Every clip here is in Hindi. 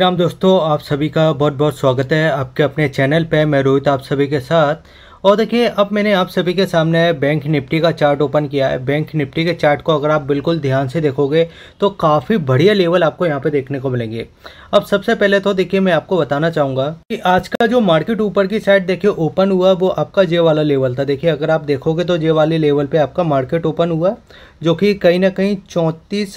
राम दोस्तों आप सभी का बहुत बहुत स्वागत है आपके अपने चैनल पे मैं रोहित आप सभी के साथ और देखिए अब मैंने आप सभी के सामने बैंक निफ्टी का चार्ट ओपन किया है बैंक निफ्टी के चार्ट को अगर आप बिल्कुल ध्यान से देखोगे तो काफ़ी बढ़िया लेवल आपको यहाँ पे देखने को मिलेंगे अब सबसे पहले तो देखिए मैं आपको बताना चाहूँगा कि आज का जो मार्केट ऊपर की साइड देखिए ओपन हुआ वो आपका जे वाला लेवल था देखिए अगर आप देखोगे तो जे वाले लेवल पर आपका मार्केट ओपन हुआ जो कि कहीं ना कहीं चौंतीस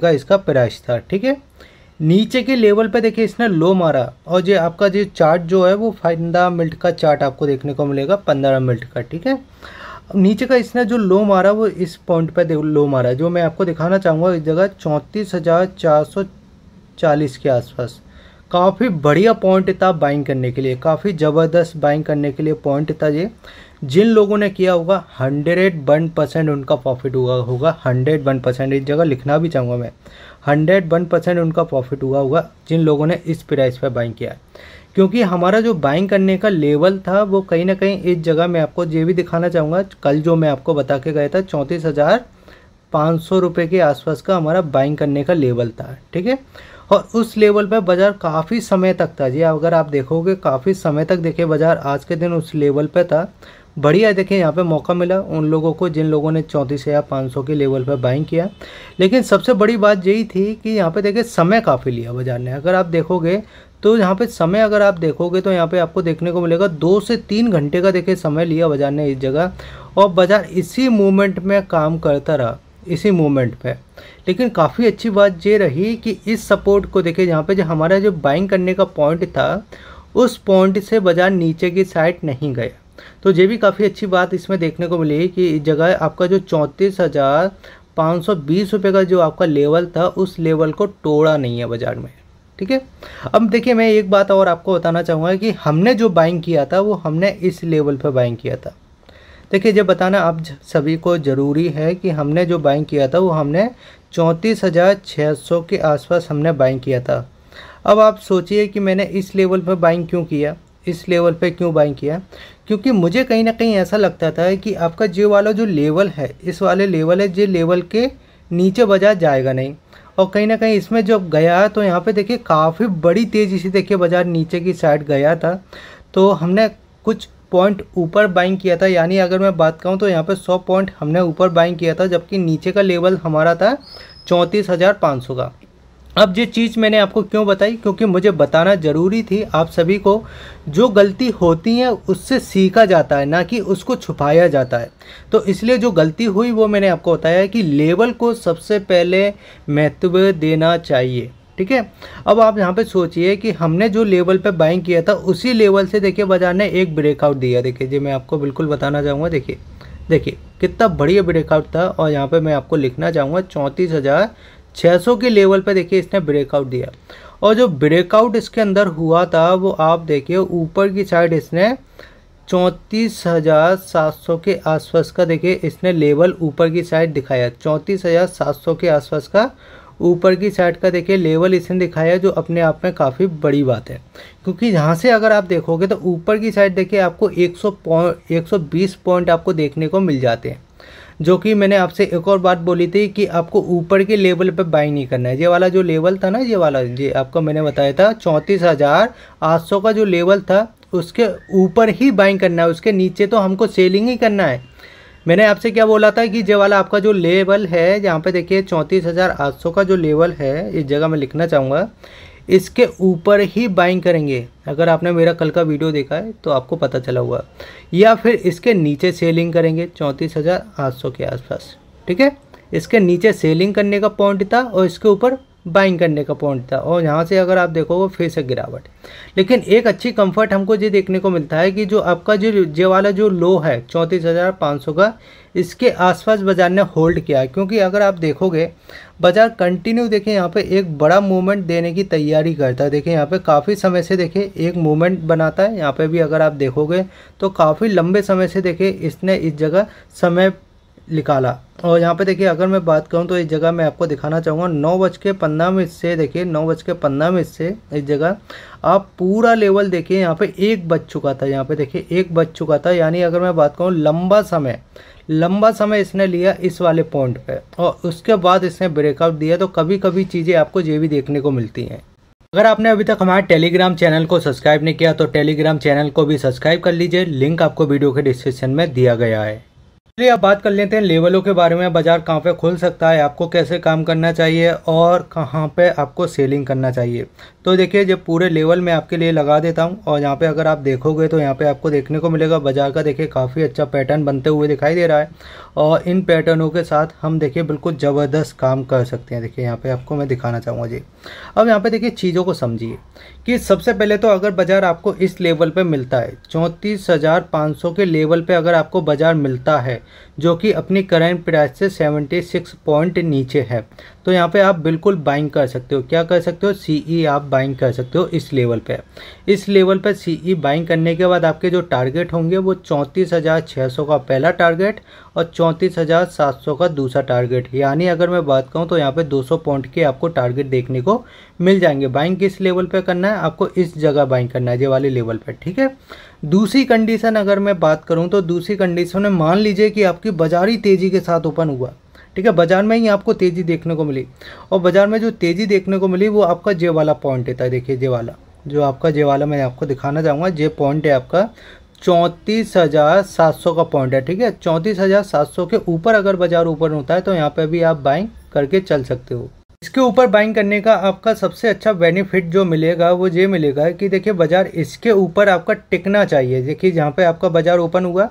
का इसका प्राइस था ठीक है नीचे के लेवल पे देखिए इसने लो मारा और ये आपका जो चार्ट जो है वो पंद्रह मिनट का चार्ट आपको देखने को मिलेगा पंद्रह मिनट का ठीक है नीचे का इसने जो लो मारा वो इस पॉइंट पे लो मारा जो मैं आपको दिखाना चाहूँगा इस जगह चौंतीस हज़ार चार सौ चालीस के आसपास काफ़ी बढ़िया पॉइंट था बाइंग करने के लिए काफ़ी ज़बरदस्त बाइंग करने के लिए पॉइंट था ये जिन लोगों ने किया होगा हंड्रेड वन परसेंट उनका प्रॉफिट हुआ होगा हंड्रेड वन परसेंट इस जगह लिखना भी चाहूँगा मैं हंड्रेड वन परसेंट उनका प्रॉफिट हुआ हुआ जिन लोगों ने इस प्राइस पर बाइंग किया है क्योंकि हमारा जो बाइंग करने का लेवल था वो कहीं ना कहीं इस जगह मैं आपको ये भी दिखाना चाहूँगा कल जो मैं आपको बता के गया था चौंतीस हज़ार पाँच सौ रुपये के आसपास का हमारा बाइंग करने का लेवल था ठीक है और उस लेवल पर बाज़ार काफ़ी समय तक था जी अगर आप देखोगे काफ़ी समय तक देखे बाज़ार आज के दिन उस लेवल पर था बढ़िया देखें यहाँ पे मौका मिला उन लोगों को जिन लोगों ने चौंतीस हज़ार पाँच सौ के लेवल पर बाइंग किया लेकिन सबसे बड़ी बात यही थी कि यहाँ पे देखें समय काफ़ी लिया बाज़ार ने अगर आप देखोगे तो यहाँ पे समय अगर आप देखोगे तो यहाँ पे आपको देखने को मिलेगा दो से तीन घंटे का देखें समय लिया बाज़ार ने इस जगह और बाज़ार इसी मूवमेंट में काम करता रहा इसी मूवमेंट पर लेकिन काफ़ी अच्छी बात ये रही कि इस सपोर्ट को देखें यहाँ पर जो हमारा जो बाइंग करने का पॉइंट था उस पॉइंट से बाज़ार नीचे की साइड नहीं गया तो ये भी काफ़ी अच्छी बात इसमें देखने को मिली कि इस जगह आपका जो चौंतीस हज़ार पाँच सौ बीस रुपये का जो आपका लेवल था उस लेवल को तोड़ा नहीं है बाज़ार में ठीक है अब देखिए मैं एक बात और आपको बताना चाहूँगा कि हमने जो बाइंग किया था वो हमने इस लेवल पर बाइंग किया था देखिए जब बताना आप सभी को ज़रूरी है कि हमने जो बाइंग किया था वो हमने चौंतीस हज़ार छः सौ के आसपास हमने बाइंग किया था अब आप सोचिए कि मैंने इस लेवल पर बाइंग क्यों किया इस लेवल पर क्यों बाइंग किया क्योंकि मुझे कहीं ना कहीं ऐसा लगता था कि आपका जे वाला जो लेवल है इस वाले लेवल है जे लेवल के नीचे बाजार जाएगा नहीं और कहीं ना कहीं इसमें जब गया तो यहाँ पे देखिए काफ़ी बड़ी तेज़ी से देखिए बाज़ार नीचे की साइड गया था तो हमने कुछ पॉइंट ऊपर बाइंग किया था यानी अगर मैं बात कहूँ तो यहाँ पे 100 पॉइंट हमने ऊपर बाइंग किया था जबकि नीचे का लेवल हमारा था चौंतीस हज़ार पाँच सौ का अब ये चीज़ मैंने आपको क्यों बताई क्योंकि मुझे बताना ज़रूरी थी आप सभी को जो गलती होती है उससे सीखा जाता है ना कि उसको छुपाया जाता है तो इसलिए जो गलती हुई वो मैंने आपको बताया कि लेवल को सबसे पहले महत्व देना चाहिए ठीक है अब आप यहाँ पे सोचिए कि हमने जो लेवल पे बाइंग किया था उसी लेवल से देखिए बाज़ार ने एक ब्रेकआउट दिया देखिए जी मैं आपको बिल्कुल बताना चाहूँगा देखिए देखिए कितना बढ़िया ब्रेकआउट था और यहाँ पे मैं आपको लिखना चाहूँगा चौंतीस हज़ार 600 के लेवल पे देखिए इसने ब्रेकआउट दिया और जो ब्रेकआउट इसके अंदर हुआ था वो आप देखिए ऊपर की साइड इसने चौंतीस हज़ार सात सौ के आसपास का देखिए इसने लेवल ऊपर की साइड दिखाया चौंतीस हज़ार सात सौ के आसपास का ऊपर की साइड का देखिए लेवल इसने दिखाया जो अपने आप में काफ़ी बड़ी बात है क्योंकि यहाँ से अगर आप देखोगे तो ऊपर की साइड देखिए आपको 100 पॉइंट 120 पॉइंट आपको देखने को मिल जाते हैं जो कि मैंने आपसे एक और बात बोली थी कि आपको ऊपर के लेवल पर बाई नहीं करना है ये वाला जो लेवल था ना ये वाला ये आपको मैंने बताया था चौंतीस हज़ार आठ सौ का जो लेवल था उसके ऊपर ही बाइंग करना है उसके नीचे तो हमको सेलिंग ही करना है मैंने आपसे क्या बोला था कि ये वाला आपका जो लेवल है यहाँ पे देखिए चौंतीस हज़ार आठ सौ का जो लेवल है इस जगह मैं लिखना चाहूँगा इसके ऊपर ही बाइंग करेंगे अगर आपने मेरा कल का वीडियो देखा है तो आपको पता चला हुआ या फिर इसके नीचे सेलिंग करेंगे चौंतीस हज़ार आठ सौ के आसपास ठीक है इसके नीचे सेलिंग करने का पॉइंट था और इसके ऊपर बाइंग करने का पॉइंट था और यहाँ से अगर आप देखोगे फिर से गिरावट लेकिन एक अच्छी कंफर्ट हमको ये देखने को मिलता है कि जो आपका जो जे वाला जो लो है चौंतीस हज़ार पाँच सौ का इसके आसपास बाज़ार ने होल्ड किया क्योंकि अगर आप देखोगे बाज़ार कंटिन्यू देखें यहाँ पे एक बड़ा मूवमेंट देने की तैयारी करता है देखें यहाँ पे काफ़ी समय से देखें एक मूवमेंट बनाता है यहाँ पे भी अगर आप देखोगे तो काफ़ी लंबे समय से देखें इसने इस जगह समय निकाला और यहाँ पे देखिए अगर मैं बात करूँ तो इस जगह मैं आपको दिखाना चाहूँगा नौ बज के पंद्रह मिनट से देखिए नौ बज के पंद्रह मिनट से इस जगह आप पूरा लेवल देखिए यहाँ पे एक बज चुका था यहाँ पे देखिए एक बज चुका था यानी अगर मैं बात करूँ लंबा समय लंबा समय इसने लिया इस वाले पॉइंट पर और उसके बाद इसने ब्रेकआउट दिया तो कभी कभी चीज़ें आपको ये भी देखने को मिलती हैं अगर आपने अभी तक हमारे टेलीग्राम चैनल को सब्सक्राइब नहीं किया तो टेलीग्राम चैनल को भी सब्सक्राइब कर लीजिए लिंक आपको वीडियो के डिस्क्रिप्शन में दिया गया है चलिए अब बात कर लेते हैं लेवलों के बारे में बाज़ार कहाँ पे खुल सकता है आपको कैसे काम करना चाहिए और कहाँ पे आपको सेलिंग करना चाहिए तो देखिए जब पूरे लेवल में आपके लिए लगा देता हूँ और यहाँ पे अगर आप देखोगे तो यहाँ पे आपको देखने को मिलेगा बाज़ार का देखिए काफ़ी अच्छा पैटर्न बनते हुए दिखाई दे रहा है और इन पैटर्नों के साथ हम देखिए बिल्कुल ज़बरदस्त काम कर सकते हैं देखिए यहाँ पर आपको मैं दिखाना चाहूँगा जी अब यहाँ पर देखिए चीज़ों को समझिए कि सबसे पहले तो अगर बाज़ार आपको इस लेवल पर मिलता है चौंतीस के लेवल पर अगर आपको बाज़ार मिलता है जो कि अपनी करंट प्राइस से 76 पॉइंट नीचे है तो यहाँ पे आप बिल्कुल बाइंग कर सकते हो क्या कर सकते हो सीई e आप बाइंग कर सकते हो इस लेवल पे इस लेवल पे सीई बाइंग e करने के बाद आपके जो टारगेट होंगे वो चौंतीस हज़ार छः सौ का पहला टारगेट और चौंतीस हज़ार सात सौ का दूसरा टारगेट यानी अगर मैं बात कहूँ तो यहाँ पे दो सौ पॉइंट के आपको टारगेट देखने को मिल जाएंगे बाइंग किस लेवल पर करना है आपको इस जगह बाइंग करना है ये वाले लेवल पर ठीक है दूसरी कंडीशन अगर मैं बात करूँ तो दूसरी कंडीशन में मान लीजिए कि आपकी बाजार ही तेज़ी के साथ ओपन हुआ ठीक है बाजार में ही आपको तेज़ी देखने को मिली और बाजार में जो तेज़ी देखने को मिली वो आपका जे वाला पॉइंट था देखिए जे वाला जो आपका जे वाला मैं आपको दिखाना चाहूँगा जे पॉइंट है आपका चौंतीस हज़ार सात सौ का पॉइंट है ठीक है चौंतीस हज़ार सात सौ के ऊपर अगर बाज़ार ऊपर होता है तो यहाँ पर भी आप बाइंग करके चल सकते हो इसके ऊपर बाइंग करने का आपका सबसे अच्छा बेनिफिट जो मिलेगा वो ये मिलेगा कि देखिए बाज़ार इसके ऊपर आपका टिकना चाहिए देखिए जहाँ पे आपका बाज़ार ओपन हुआ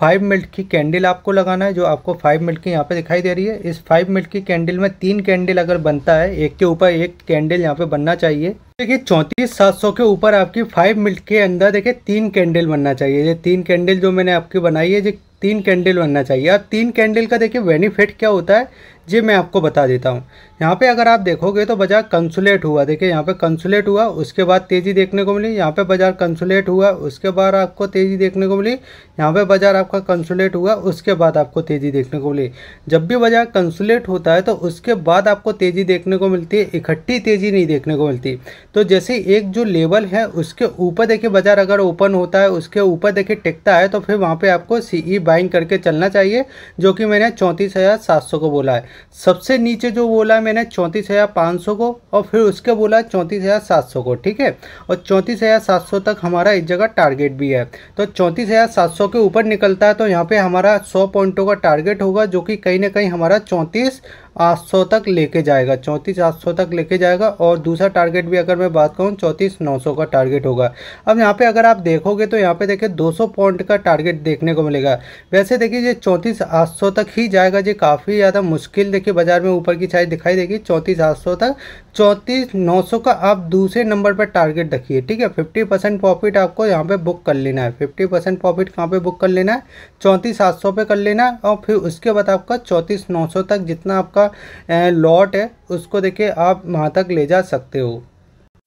फाइव मिल्ट की कैंडल आपको लगाना है जो आपको फाइव मिल्ट की यहाँ पे दिखाई दे रही है इस फाइव मिल्ट की कैंडल में तीन कैंडल अगर बनता है एक के ऊपर एक कैंडल यहाँ पे बनना चाहिए देखिए चौंतीस सात सौ के ऊपर आपकी फाइव मिल्ट के अंदर देखिए तीन कैंडल बनना चाहिए ये तीन कैंडल जो मैंने आपकी बनाई है ये तीन कैंडल बनना चाहिए अब तीन कैंडल का देखिए बेनिफिट क्या होता है जी मैं आपको बता देता हूँ यहाँ पे अगर आप देखोगे तो बाजार कंसुलेट हुआ देखिए यहाँ पे कंसुलेट हुआ उसके बाद तेज़ी देखने को मिली यहाँ पे बाजार कंसुलेट हुआ उसके बाद आपको तेज़ी देखने को मिली यहाँ पे बाजार आपका कंसुलेट हुआ उसके बाद आपको तेज़ी देखने को मिली जब भी बाजार कंसुलेट होता है तो उसके बाद आपको तेज़ी देखने को मिलती है इकट्ठी तेज़ी नहीं देखने को मिलती तो जैसे एक जो लेवल है उसके ऊपर देखिए बाजार अगर ओपन होता है उसके ऊपर देखिए टिकता है तो फिर वहाँ पर आपको सी बाइंग e करके चलना चाहिए जो कि मैंने चौंतीस को बोला है सबसे नीचे जो बोला मैंने चौंतीस हज़ार पाँच सौ को और फिर उसके बोला चौंतीस हज़ार सात सौ को ठीक है और चौंतीस हज़ार सात सौ तक हमारा इस जगह टारगेट भी है तो चौंतीस हज़ार सात सौ के ऊपर निकलता है तो यहाँ पे हमारा सौ पॉइंटों का टारगेट होगा जो कि कहीं ना कहीं हमारा चौंतीस आठ सौ तक लेके जाएगा चौंतीस आठ सौ तक लेके जाएगा और दूसरा टारगेट भी अगर मैं बात करूँ चौंतीस नौ सौ का टारगेट होगा अब यहाँ पे अगर आप देखोगे तो यहाँ पे देखिए दो सौ पॉइंट का टारगेट देखने को मिलेगा वैसे देखिए ये चौंतीस आठ सौ तक ही जाएगा ये काफ़ी ज़्यादा मुश्किल देखिए बाजार में ऊपर की छाई दिखाई देगी चौंतीस आठ सौ तक चौंतीस नौ सौ का आप दूसरे नंबर पर टारगेट रखिए ठीक है फिफ्टी परसेंट प्रॉफिट आपको यहाँ पर बुक कर लेना है फिफ्टी परसेंट प्रॉफिट कहाँ पर बुक कर लेना है चौंतीस सात सौ कर लेना है और फिर उसके बाद आपका चौंतीस नौ सौ तक जितना आपका लॉट है उसको देखिए आप वहाँ तक ले जा सकते हो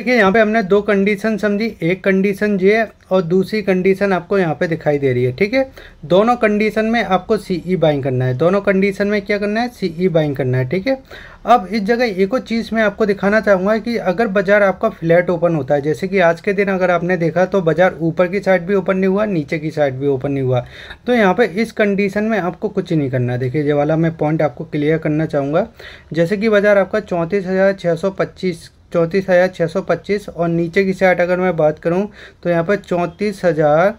देखिए यहाँ पे हमने दो कंडीशन समझी एक कंडीशन जी है और दूसरी कंडीशन आपको यहाँ पे दिखाई दे रही है ठीक है दोनों कंडीशन में आपको सीई बाइंग e करना है दोनों कंडीशन में क्या करना है सीई बाइंग e करना है ठीक है अब इस जगह एक और चीज़ मैं आपको दिखाना चाहूँगा कि अगर बाजार आपका फ्लैट ओपन होता है जैसे कि आज के दिन अगर आपने देखा तो बाजार ऊपर की साइड भी ओपन नहीं हुआ नीचे की साइड भी ओपन नहीं हुआ तो यहाँ पर इस कंडीशन में आपको कुछ नहीं करना देखिए ये वाला मैं पॉइंट आपको क्लियर करना चाहूँगा जैसे कि बाजार आपका चौंतीस चौंतीस हज़ार छः सौ पच्चीस और नीचे की साइड अगर मैं बात करूँ तो यहाँ पर चौंतीस हज़ार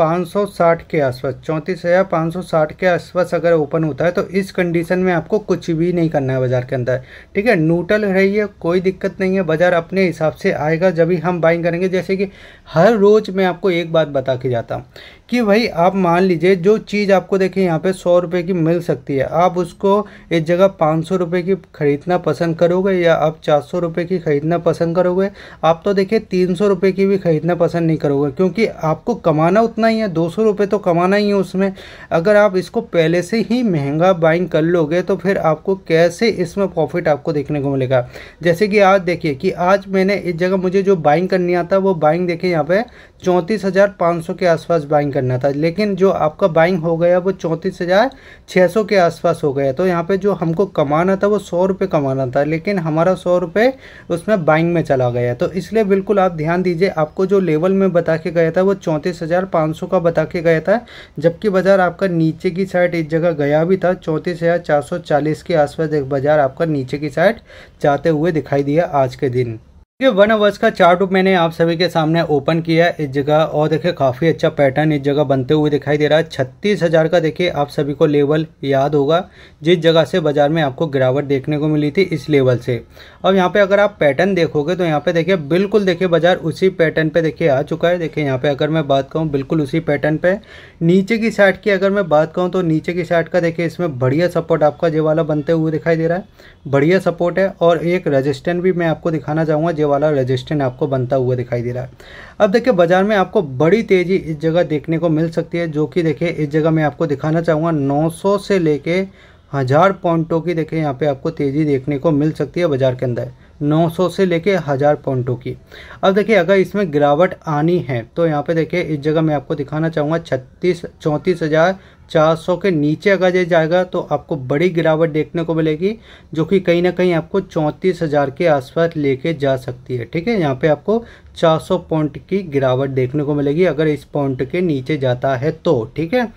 560 के आसपास चौंतीस हज़ार पाँच सौ साठ के आसपास अगर ओपन होता है तो इस कंडीशन में आपको कुछ भी नहीं करना है बाज़ार के अंदर ठीक है न्यूट्रल रहिए कोई दिक्कत नहीं है बाज़ार अपने हिसाब से आएगा जब भी हम बाइंग करेंगे जैसे कि हर रोज़ मैं आपको एक बात बता के जाता हूँ कि भाई आप मान लीजिए जो चीज़ आपको देखिए यहाँ पर सौ रुपये की मिल सकती है आप उसको एक जगह पाँच सौ रुपये की ख़रीदना पसंद करोगे या आप चार सौ रुपये की ख़रीदना पसंद करोगे आप तो देखिए तीन सौ रुपये की भी ख़रीदना पसंद नहीं करोगे क्योंकि आपको कमाना उतना कितना ही है दो सौ रुपये तो कमाना ही है उसमें अगर आप इसको पहले से ही महंगा बाइंग कर लोगे तो फिर आपको कैसे इसमें प्रॉफिट आपको देखने को मिलेगा जैसे कि आज देखिए कि आज मैंने इस जगह मुझे जो बाइंग करनी आता वो बाइंग देखिए यहाँ पर चौंतीस हज़ार पाँच सौ के आसपास बाइंग करना था लेकिन जो आपका बाइंग हो गया वो चौंतीस हज़ार छः सौ के आसपास हो गया तो यहाँ पे जो हमको कमाना था वो सौ रुपये कमाना था लेकिन हमारा सौ रुपये उसमें बाइंग में चला गया तो इसलिए बिल्कुल आप ध्यान दीजिए आपको जो लेवल में बता के गया था वो चौंतीस हज़ार पाँच पाँच का बता के गया था जबकि बाज़ार आपका नीचे की साइड एक जगह गया भी था चौंतीस के आसपास बाज़ार आपका नीचे की साइड जाते हुए दिखाई दिया आज के दिन ये वन अवर्स का चार्ट मैंने आप सभी के सामने ओपन किया इस जगह और देखिए काफ़ी अच्छा पैटर्न इस जगह बनते हुए दिखाई दे रहा है छत्तीस हज़ार का देखिए आप सभी को लेवल याद होगा जिस जगह से बाजार में आपको गिरावट देखने को मिली थी इस लेवल से अब यहाँ पे अगर आप पैटर्न देखोगे तो यहाँ पे देखिए बिल्कुल देखिए बाजार उसी पैटर्न पर देखिए आ चुका है देखिए यहाँ पर अगर मैं बात कहूँ बिल्कुल उसी पैटर्न पर नीचे की साइड की अगर मैं बात कहूँ तो नीचे की साइड का देखिए इसमें बढ़िया सपोर्ट आपका जे वाला बनते हुए दिखाई दे रहा है बढ़िया सपोर्ट है और एक रजिस्टेंट भी मैं आपको दिखाना चाहूँगा ये वाला रजिस्टेंट आपको बनता हुआ दिखाई दे रहा है अब देखिए बाजार में आपको बड़ी तेज़ी इस जगह देखने को मिल सकती है जो कि देखिए इस जगह मैं आपको दिखाना चाहूँगा 900 से लेके हज़ार पॉइंटों की देखिए यहाँ पे आपको तेज़ी देखने को मिल सकती है बाज़ार के अंदर 900 से लेके हज़ार पॉइंटों की अब देखिए अगर इसमें गिरावट आनी है तो यहाँ पे देखिए इस जगह मैं आपको दिखाना चाहूँगा छत्तीस चौंतीस हज़ार चार सौ के नीचे अगर ये जाएगा तो आपको बड़ी गिरावट देखने को मिलेगी जो कि कहीं ना कहीं आपको चौंतीस हज़ार के आसपास लेके जा सकती है ठीक है यहाँ पे आपको चार सौ पॉइंट की गिरावट देखने को मिलेगी अगर इस पॉइंट के नीचे जाता है तो ठीक है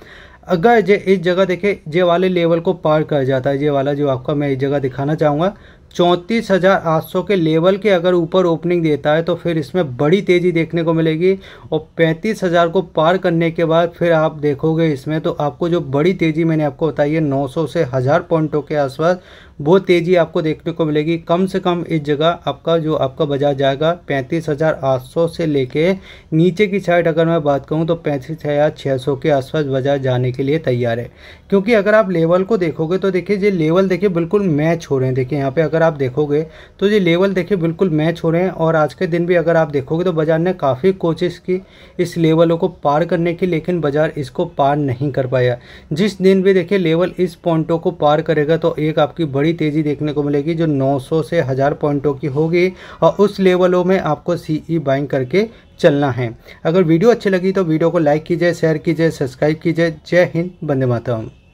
अगर जे इस जगह देखे जे वाले लेवल को पार कर जाता है ये वाला जो आपका मैं इस जगह दिखाना चाहूँगा चौंतीस हज़ार आठ सौ के लेवल के अगर ऊपर ओपनिंग देता है तो फिर इसमें बड़ी तेज़ी देखने को मिलेगी और पैंतीस हज़ार को पार करने के बाद फिर आप देखोगे इसमें तो आपको जो बड़ी तेज़ी मैंने आपको बताई है नौ सौ से हज़ार पॉइंटों के आसपास वो तेज़ी आपको देखने को मिलेगी कम से कम इस जगह आपका जो आपका बाजार जाएगा पैंतीस हज़ार आठ सौ से लेके नीचे की साइड अगर मैं बात करूँ तो पैंतीस हज़ार छः सौ के आसपास बाजार जाने के लिए तैयार है क्योंकि अगर आप लेवल को देखोगे तो देखिए ये लेवल देखिए बिल्कुल मैच हो रहे हैं देखिए यहाँ पर अगर आप देखोगे तो ये लेवल देखिए बिल्कुल मैच हो रहे हैं और आज के दिन भी अगर आप देखोगे तो बाज़ार ने काफ़ी कोशिश की इस लेवलों को पार करने की लेकिन बाज़ार इसको पार नहीं कर पाया जिस दिन भी देखिए लेवल इस पॉइंटों को पार करेगा तो एक आपकी बड़ी तेज़ी देखने को मिलेगी जो नौ से हज़ार पॉइंटों की होगी और उस लेवलों में आपको सीई बाइंग e करके चलना है अगर वीडियो अच्छी लगी तो वीडियो को लाइक कीजिए शेयर कीजिए सब्सक्राइब कीजिए जय हिंद बंदे मातरम